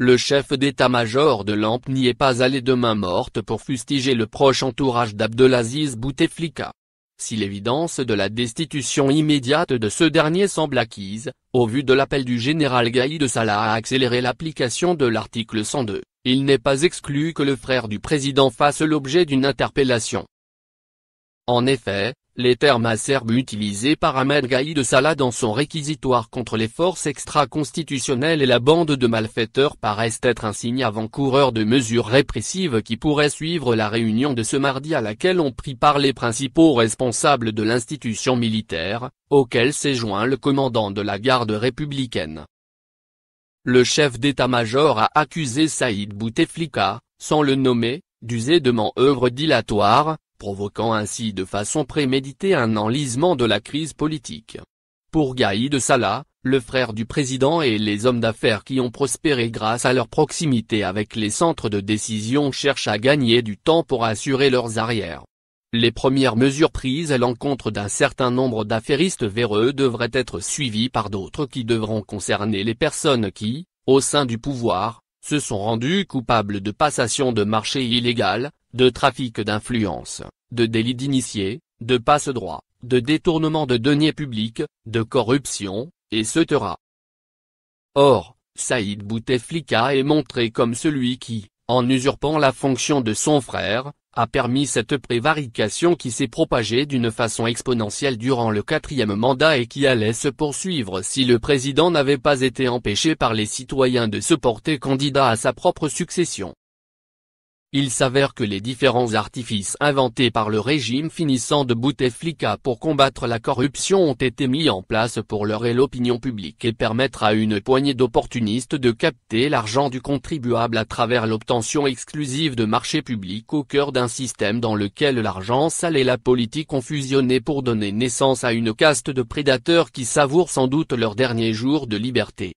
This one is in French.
Le chef d'état-major de l'AMP n'y est pas allé de main morte pour fustiger le proche entourage d'Abdelaziz Bouteflika. Si l'évidence de la destitution immédiate de ce dernier semble acquise, au vu de l'appel du général Gaïd Salah à accélérer l'application de l'article 102, il n'est pas exclu que le frère du président fasse l'objet d'une interpellation. En effet, les termes acerbes utilisés par Ahmed Gaïd Salah dans son réquisitoire contre les forces extra-constitutionnelles et la bande de malfaiteurs paraissent être un signe avant-coureur de mesures répressives qui pourraient suivre la réunion de ce mardi à laquelle ont pris part les principaux responsables de l'institution militaire, auquel s'est joint le commandant de la garde républicaine. Le chef d'état-major a accusé Saïd Bouteflika, sans le nommer, d'user de manœuvres dilatoires, provoquant ainsi de façon préméditée un enlisement de la crise politique. Pour Gaïd Salah, le frère du président et les hommes d'affaires qui ont prospéré grâce à leur proximité avec les centres de décision cherchent à gagner du temps pour assurer leurs arrières. Les premières mesures prises à l'encontre d'un certain nombre d'affairistes véreux devraient être suivies par d'autres qui devront concerner les personnes qui, au sein du pouvoir, se sont rendues coupables de passation de marché illégales, de trafic d'influence, de délit d'initié, de passe-droit, de détournement de deniers publics, de corruption, etc. Or, Saïd Bouteflika est montré comme celui qui, en usurpant la fonction de son frère, a permis cette prévarication qui s'est propagée d'une façon exponentielle durant le quatrième mandat et qui allait se poursuivre si le président n'avait pas été empêché par les citoyens de se porter candidat à sa propre succession. Il s'avère que les différents artifices inventés par le régime finissant de Bouteflika pour combattre la corruption ont été mis en place pour et l'opinion publique et permettre à une poignée d'opportunistes de capter l'argent du contribuable à travers l'obtention exclusive de marchés publics au cœur d'un système dans lequel l'argent sale et la politique ont fusionné pour donner naissance à une caste de prédateurs qui savourent sans doute leurs derniers jours de liberté.